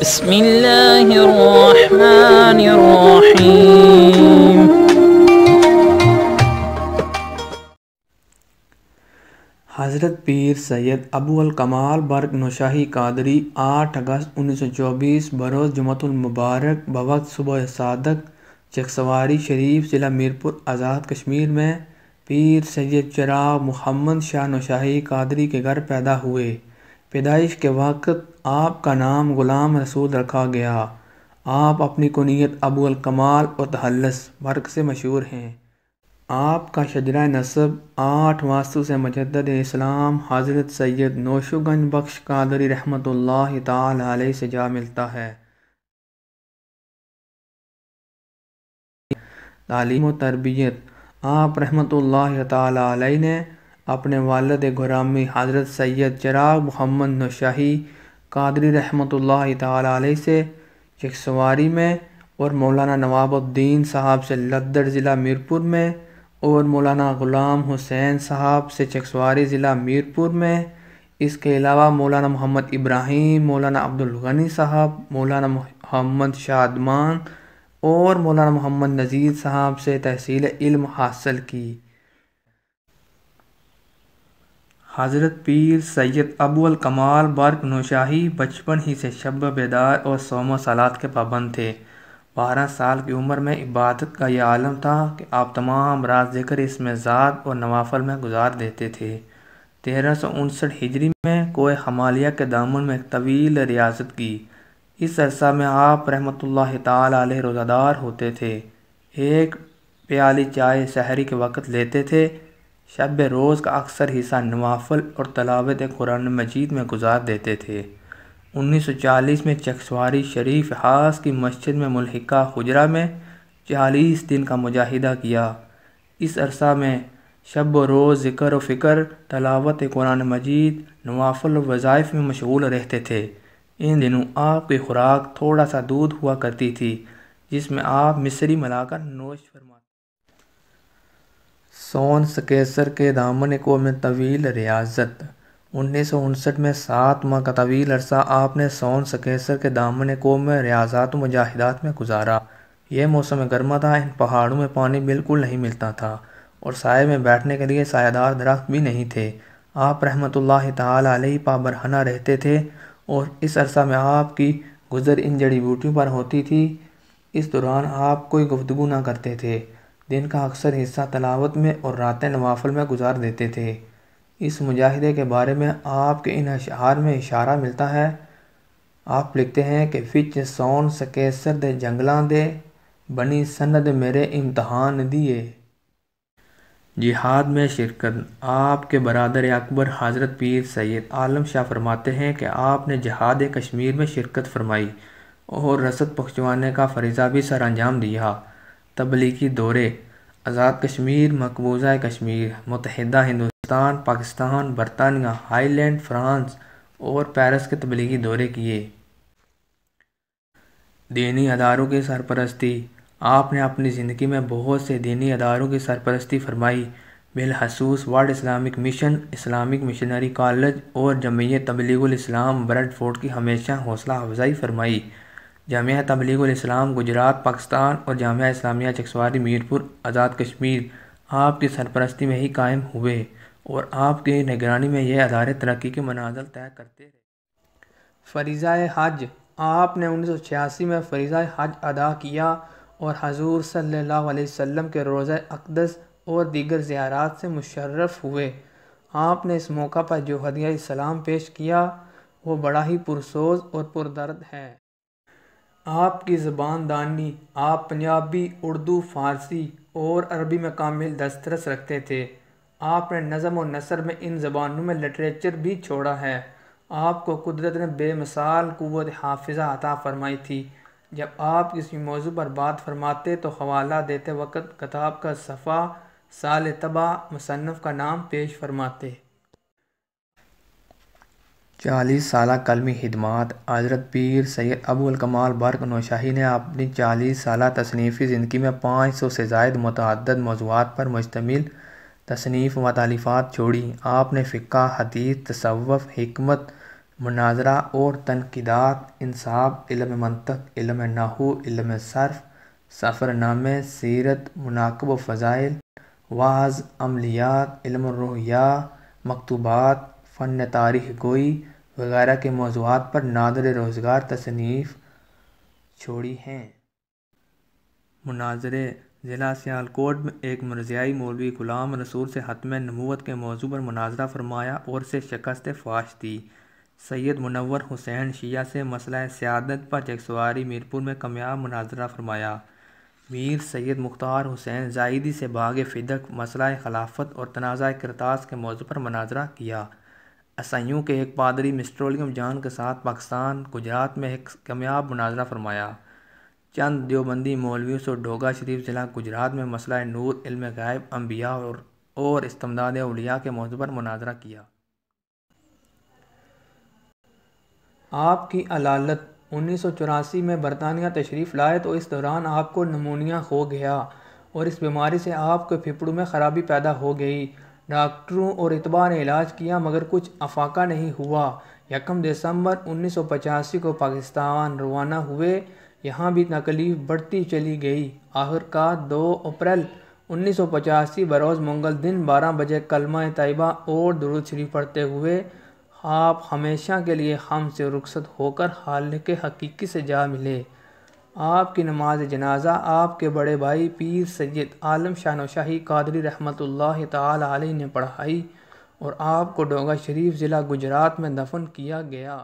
بسم الله الرحمن الرحيم हज़रत पीर सैयद अल कमाल बर्ग नौशाही कादरी 8 अगस्त 1924 बरोज़ जुमतुलमबारक बवक सुबह सादक चकसवारी शरीफ ज़िला मीरपुर आज़ाद कश्मीर में पीर सैयद चराग मोहम्मद शाह नौशाही कादरी के घर पैदा हुए पैदाइश के वक़्त आपका नाम ग़ुलाम रसूल रखा गया आप अपनी कुनीत अबुल कमाल और तहलस वर्क से मशहूर हैं आपका शजरा नसब आठ वास्तु से मजद इस्लाम हज़रत सैयद नोशुगंज बख्श कादरी रहमत ताल से जा मिलता है तालीम तरबियत आप रहमत ताल ने अपने वालद गुरामी हज़रत सैयद जराग मोहम्मद नशाही कादरी रहमत से एक सवारी में और मौलाना नवाबुद्दीन साहब से लद्दर ज़िला मीरपुर में और मौलाना ग़ुलाम हुसैन साहब से चकसवारी ज़िला मीरपुर में इसके अलावा मौलाना मोहम्मद इब्राहिम मौलाना अब्दुल गनी साहब मौलाना मोहम्मद शादमान और मौलाना मोहम्मद नज़ीर साहब से तहसील इल्म हासिल की हज़रत पीर सैयद अबुल कमाल बर्क नौशाही बचपन ही से शब बेदार और सोमो सलात के पाबंद थे बारह साल की उम्र में इबादत का यह आलम था कि आप तमाम रात जिक्र इसमें ज़ात और नवाफल में गुजार देते थे तेरह सौ उनसठ हिजरी में कोए हमालिया के दामन में एक तवील रियासत की इस अरसा में आप रहमत ताल रोज़ादार होते थे एक प्याली चाय शहरी के वक़्त लेते थे शब रोज़ का अक्सर हिस्सा नवाफल और तलावत कुरान मजीद में गुजार देते थे 1940 में चकसवारी शरीफ हास की मस्जिद में मलहिका हजरा में चालीस दिन का मुजाहिदा किया इस अरसा में शब रोज़ ज़िक्र फ़िक्र तलावत कुरान मजीद नवाफल और वज़ाइफ में मशगूल रहते थे इन दिनों आपकी खुराक थोड़ा सा दूध हुआ करती थी जिसमें आप मिसरी मिलाकर नोश फरमा सोन सकेसर के दामन को में तवील रियाजत उन्नीस सौ उनसठ में सात माह का तवील अरसा आपने सोन सकेसर के दामन को में रियाजात मुजाहिदात में गुजारा यह मौसम गर्मा था इन पहाड़ों में पानी बिल्कुल नहीं मिलता था और साय में बैठने के लिए सायादार दरख्त भी नहीं थे आप रहमत ताली रहते थे और इस अरसा में आपकी गुजर इन जड़ी बूटियों पर होती थी इस दौरान आप कोई गुफ्तु ना करते थे दिन का अक्सर हिस्सा तलावत में और रातें नवाफल में गुजार देते थे इस मुजाहिदे के बारे में आपके इन अशार में इशारा मिलता है आप लिखते हैं कि फिच सौन सकेसर दे जंगलां दे बनी सनद मेरे इम्तहान दिए जिहाद में शिरकत आपके बरदर अकबर हज़रत पीर सैद आलम शाह फरमाते हैं कि आपने जहाद कश्मीर में शिरकत फरमाई और रसद पहुँचवाने का फरीज़ा भी सर अंजाम दिया तबलीगी दौरे आज़ाद कश्मीर मकबूजा कश्मीर मुतहद हिंदुस्तान पाकिस्तान बरतानिया हाईलैंड फ्रांस और पेरिस के तबलीगी दौरे किए दीनी अदारों की सरपरस्ती आपने अपनी ज़िंदगी में बहुत से दीनी अदारों की सरपरस्ती फरमाई बिलखसूस world Islamic mission Islamic missionary college और जमीय तबलीगुल इस्लाम ब्रडफोर्ड की हमेशा हौसला अफजाई फरमाई जामिया तबलीगलाम गुजरात पाकिस्तान और जामिया इस्लामिया चकसवारी मीरपुर आज़ाद कश्मीर आपकी सरपरस्ती में ही कायम हुए और आपके निगरानी में यह अदारे तरक्की के मनाजल तय करते रहे फरीज़ा हज आपने उन्नीस सौ छियासी में फरीज़ा हज अदा किया और हजूर सल्लल्लाहु के रोज़ अकदस और दीगर ज़्यारात से मुशर्रफ हुए आपने इस मौका पर जो हदिया सलाम पेश किया वो बड़ा ही पुरसोज और पुरदर्द है आपकी ज़बान दानी आप पंजाबी उर्दू फ़ारसी और अरबी में कामिल दस्तरस रखते थे आपने नज़म और नसर में इन ज़बानों में लिटरेचर भी छोड़ा है आपको कुदरत ने बेमिसाल क़वत हाफिजा अता फरमाई थी जब आप किसी मौजू पर बात फरमाते तो हवाला देते वक्त किताब का सफ़ा साल तबा मुसनफ़ का नाम पेश फरमाते चालीस साल कलमी खिदमत हजरत पीर सैद अबूल कमाल बर्क नौशाही ने अपनी चालीस साल तसनीफ़ी ज़िंदगी में पाँच सौ से जायद मतद मौजूद पर मुश्तमिल तसनीफ़ व तलीफ़ात छोड़ी आपने फ़िका हदीस तसवफ़ हमत मनाजरा और तनकीदात इंसाब इलम मनतक इलम नाहू इलम सरफ सफ़रनामे सीरत मनाकब फ़ज़ाइल वाज अमलियात इलम रूहिया मकतूबात फ़न तारीख गोई वगैरह के मौजूद पर नादर रोज़गार तसनीफ़ छोड़ी हैं मुनाजरे ज़िला सियालकोट में एक मरजियाई मौलवी ग़ुलाम रसूल से हतम नमूत के मौजू पर मुनाजरा फरमाया और से शिकस्त फाश दी सैयद मुनवर हुसैन शिया से मसला सियादत पर जगसवारी मीरपुर में कमयाब मुनाजरा फरमाया मीर सैयद मुख्तार हुसैन जायदी से बाग फिदक मसला खिलाफत और तनाज़ करताज के मौजू पर मुनाजरा किया असैयों के एक पादरी मिस्टर विलियम जान के साथ पाकिस्तान गुजरात में एक कामयाब मुनाजरा फरमाया चंद देवबंदी मौलवियों से डोगा शरीफ ज़िला गुजरात में मसला नूर इल्म गायब अम्बिया और और इस्तमदाद उलिया के मौजू पर मुनाजरा किया आपकी अलालत उन्नीस सौ चौरासी में बरतानिया तशरीफ़ लाए तो इस दौरान आपको नमूनिया हो गया और इस बीमारी से आपके फेफड़ों में ख़राबी पैदा हो गई डॉक्टरों और इतबा ने इलाज किया मगर कुछ अफाका नहीं हुआ यकम दिसंबर उन्नीस सौ पचासी को पाकिस्तान रवाना हुए यहाँ भी तकलीफ बढ़ती चली गई आखिरकार दो अप्रैल उन्नीस सौ पचासी बरोज़ मंगल दिन बारह बजे कलमा तयबा और दुरुद शरीफ पढ़ते हुए आप हमेशा के लिए हम से रुखसत होकर हाल के हकीकी से जा मिले आपकी नमाज जनाजा आपके बड़े भाई पीर सैद आलम शानोशाही कादरी रहमत ताली ने पढ़ाई और आपको डोंगा शरीफ ज़िला गुजरात में दफन किया गया